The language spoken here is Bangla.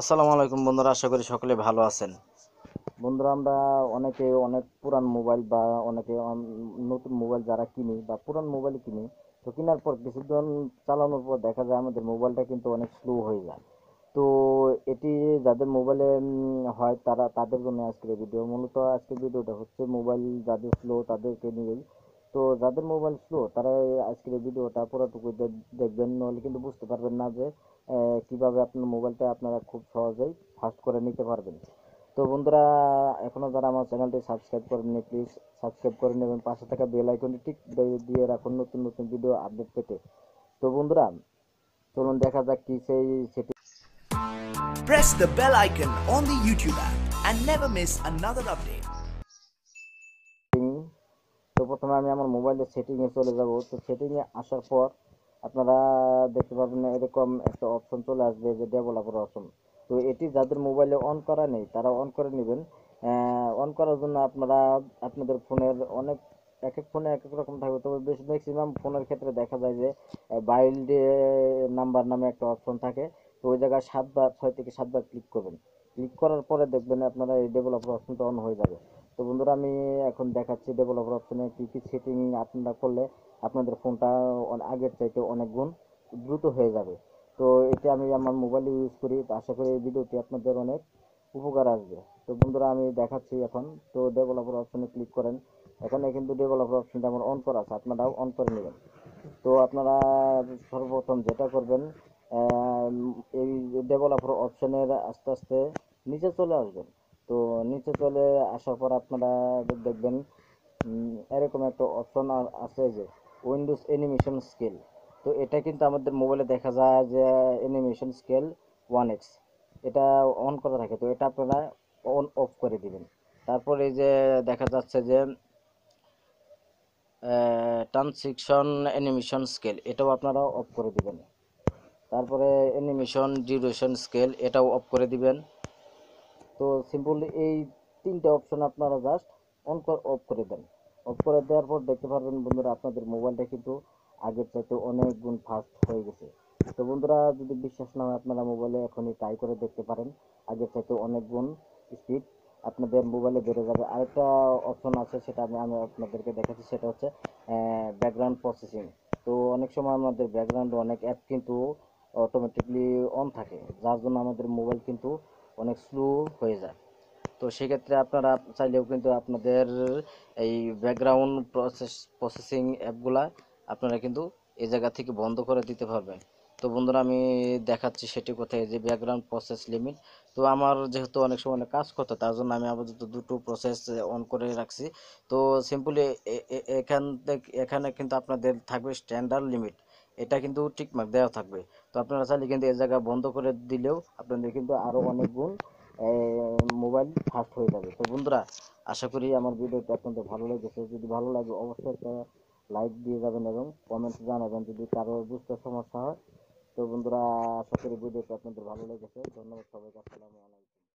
আসসালামু আলাইকুম বন্ধুরা আশা করি সকলে ভালো আছেন বন্ধুরা আমরা অনেকে অনেক পুরান মোবাইল বা অনেকে নতুন মোবাইল যারা কিনি বা পুরান মোবাইল কিনি তো কেনার পর কিছুদিন চালানোর পর দেখা যায় আমাদের মোবাইলটা কিন্তু অনেক স্লো হয়ে যায় তো এটি যাদের মোবাইলে হয় তারা তাদের জন্য আজকের ভিডিও মূলত আজকের ভিডিওটা হচ্ছে মোবাইল যাদের স্লো তাদেরকে নিয়েই তো যাদের মোবাইল স্লো তারা আজকের এই ভিডিওটা পুরোটুকু দেখবেন নাহলে কিন্তু বুঝতে পারবেন না যে কিভাবে আপনার মোবাইলটা আপনারা খুব সহজেই ফাস্ট করে নিতে পারবেন তো বন্ধুরা এখনও যারা আমার চ্যানেলটি সাবস্ক্রাইব করেননি প্লিজ সাবস্ক্রাইব করে নেবেন পাশে থাকা বেল আইকনটি ঠিক দিয়ে রাখুন নতুন নতুন ভিডিও আপডেট পেতে তো বন্ধুরা চলুন দেখা যাক কি সেই সেটি Press the bell icon on the YouTube app and never miss another update. প্রথমে আমি আমার মোবাইলের সেটিংয়ে চলে যাব তো সেটিংয়ে আসার পর আপনারা দেখতে পাবেন এরকম একটা অপশন চলে আসবে যে ডেভেলপার অপশন তো এটি যাদের মোবাইলে অন করা নেই তারা অন করে নেবেন অন করার জন্য আপনারা আপনাদের ফোনের অনেক এক এক ফোনে এক এক রকম থাকবে তবে বেশ ম্যাক্সিমাম ফোনের ক্ষেত্রে দেখা যায় যে বাইল্ড নাম্বার নামে একটা অপশন থাকে তো ওই জায়গায় সাতবার ছয় থেকে সাতবার ক্লিক করবেন ক্লিক করার পরে দেখবেন আপনারা এই ডেভেলপার অপশনটা অন হয়ে যাবে তো বন্ধুরা আমি এখন দেখাচ্ছি ডেভেলপার অপশনে কী কী সেটিং আপনারা করলে আপনাদের ফোনটা আগের চাইতে অনেক গুণ দ্রুত হয়ে যাবে তো এটা আমি আমার মোবাইল ইউজ করি তো আশা করি এই ভিডিওটি আপনাদের অনেক উপকার আসবে তো বন্ধুরা আমি দেখাচ্ছি এখন তো ডেভেলপার অপশনে ক্লিক করেন এখন কিন্তু ডেভেলপার অপশনটা আমার অন করা আছে আপনারাও অন করে নেবেন তো আপনারা সর্বপ্রথম যেটা করবেন এই ডেভেলপার অপশনের আস্তে আস্তে নিচে চলে আসবেন তো নিচে চলে আসার পর আপনারা দেখবেন এরকম একটা অপশন আছে যে উইন্ডোজ অ্যানিমেশন স্কেল তো এটা কিন্তু আমাদের মোবাইলে দেখা যায় যে অ্যানিমেশন স্কেল ওয়ান এক্স এটা অন করা থাকে তো এটা আপনারা অন অফ করে দিবেন তারপর এই যে দেখা যাচ্ছে যে ট্রান্সিকশন অ্যানিমেশন স্কেল এটাও আপনারা অফ করে দিবেন তারপরে অ্যানিমেশন ডিউরেশন স্কেল এটাও অফ করে দিবেন তো সিম্পলি এই তিনটা অপশন আপনারা জাস্ট অন অফ করে দেন অফ করে দেওয়ার পর দেখতে পারবেন বন্ধুরা আপনাদের মোবাইলটা কিন্তু আগের চাইতে অনেক গুণ ফাস্ট হয়ে গেছে তো বন্ধুরা যদি বিশ্বাস না হয় আপনারা মোবাইলে এখনই ট্রাই করে দেখতে পারেন আগের চাইতে অনেক গুণ স্পিড আপনাদের মোবাইলে বেড়ে যাবে আরেকটা অপশন আছে সেটা আমি আমি আপনাদেরকে দেখাচ্ছি সেটা হচ্ছে ব্যাকগ্রাউন্ড প্রসেসিং তো অনেক সময় আমাদের ব্যাকগ্রাউন্ডে অনেক অ্যাপ কিন্তু অটোমেটিকলি অন থাকে যার জন্য আমাদের মোবাইল কিন্তু অনেক স্লো হয়ে যায় তো সেক্ষেত্রে আপনারা চাইলেও কিন্তু আপনাদের এই ব্যাকগ্রাউন্ড প্রসেস প্রসেসিং অ্যাপগুলা আপনারা কিন্তু এই জায়গা থেকে বন্ধ করে দিতে পারবেন তো বন্ধুরা আমি দেখাচ্ছি সেটি কোথায় যে ব্যাকগ্রাউন্ড প্রসেস লিমিট তো আমার যেহেতু অনেক সময় অনেক কাজ করতো তার জন্য আমি আপাতত দুটো প্রসেস অন করে রাখছি তো সিম্পলি এখান থেকে এখানে কিন্তু আপনাদের থাকবে স্ট্যান্ডার্ড লিমিট এটা কিন্তু ঠিক মার্ক দেওয়া থাকবে তো আপনারা চাইলে কিন্তু এই জায়গা বন্ধ করে দিলেও আপনাদের কিন্তু আরও অনেক গুণ মোবাইল ফাস্ট হয়ে যাবে তো বন্ধুরা আশা করি আমার ভিডিওটি আপনাদের ভালো লেগেছে যদি ভালো লাগে অবশ্যই একটা লাইক দিয়ে যাবেন এবং কমেন্ট জানাবেন যদি কারো বুঝতে সমস্যা হয় তো বন্ধুরা আশা করি ভিডিওটি আপনাদের ভালো লেগেছে ধন্যবাদ সবাইকে আসসালামু আলাইকুম